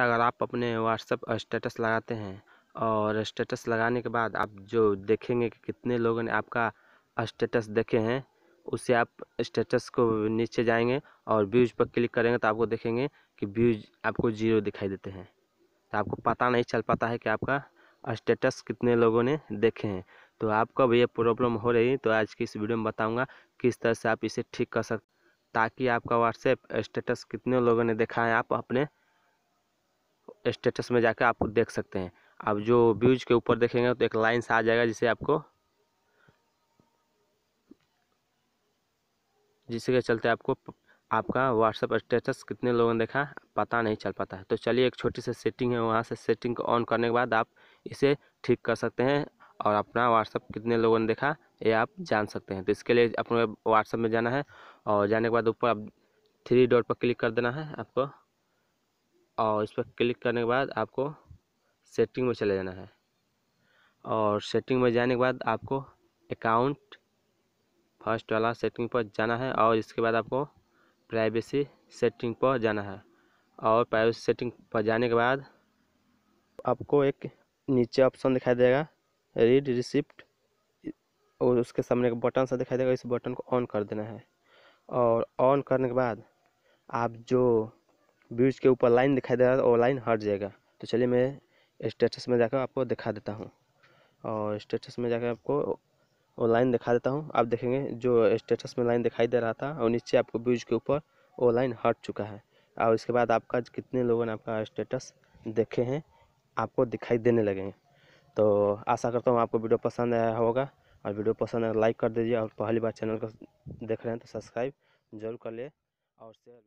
अगर आप अपने व्हाट्सअप स्टेटस लगाते हैं और स्टेटस लगाने के बाद आप जो देखेंगे कि कितने लोगों ने आपका स्टेटस देखे हैं उसे आप स्टेटस को नीचे जाएंगे और व्यूज़ पर क्लिक करेंगे तो आपको देखेंगे कि व्यूज आपको जीरो दिखाई देते हैं तो आपको पता नहीं चल पाता है कि आपका स्टेटस कितने लोगों ने देखे हैं तो आपका भी ये प्रॉब्लम हो रही है तो आज की इस वीडियो में बताऊंगा किस तरह से आप इसे ठीक कर सकते ताकि आपका व्हाट्सएप स्टेटस कितने लोगों ने देखा है आप अपने स्टेटस में जाकर आप देख सकते हैं आप जो व्यूज के ऊपर देखेंगे तो एक लाइन से आ जाएगा जिसे आपको जिसके चलते आपको आपका व्हाट्सअप स्टेटस कितने लोगों ने देखा पता नहीं चल पाता है तो चलिए एक छोटी सी से सेटिंग है वहाँ से सेटिंग को ऑन करने के बाद आप इसे ठीक कर सकते हैं और अपना व्हाट्सअप कितने लोगों ने देखा ये आप जान सकते हैं तो इसके लिए अपने व्हाट्सअप में जाना है और जाने के बाद ऊपर आप थ्री डॉट पर क्लिक कर देना है आपको और इस पर क्लिक करने के बाद आपको सेटिंग में चले जाना है और सेटिंग में जाने के बाद आपको अकाउंट फर्स्ट वाला सेटिंग पर जाना है और इसके बाद आपको प्राइवेसी सेटिंग पर जाना है और प्राइवेसी सेटिंग पर जाने के बाद आपको एक नीचे ऑप्शन दिखाई देगा रीड रिसिप्ट और उसके सामने एक बटन सा दिखाई देगा इस बटन को ऑन कर देना है और ऑन करने के बाद आप जो ब्रिज के ऊपर लाइन दिखाई दे रहा था और लाइन हट जाएगा तो चलिए मैं स्टेटस में जाकर आपको दिखा देता हूँ और स्टेटस में जाकर आपको वो लाइन दिखा देता हूँ आप देखेंगे जो स्टेटस में लाइन दिखाई दे रहा था और नीचे आपको ब्रिज के ऊपर वो लाइन हट चुका है और इसके बाद आपका कितने लोगों ने आपका स्टेटस देखे हैं आपको दिखाई देने लगेंगे तो आशा करता हूँ आपको वीडियो पसंद आया होगा और वीडियो पसंद आया तो लाइक कर दीजिए और पहली बार चैनल को देख रहे हैं तो सब्सक्राइब जरूर कर लिए और शेयर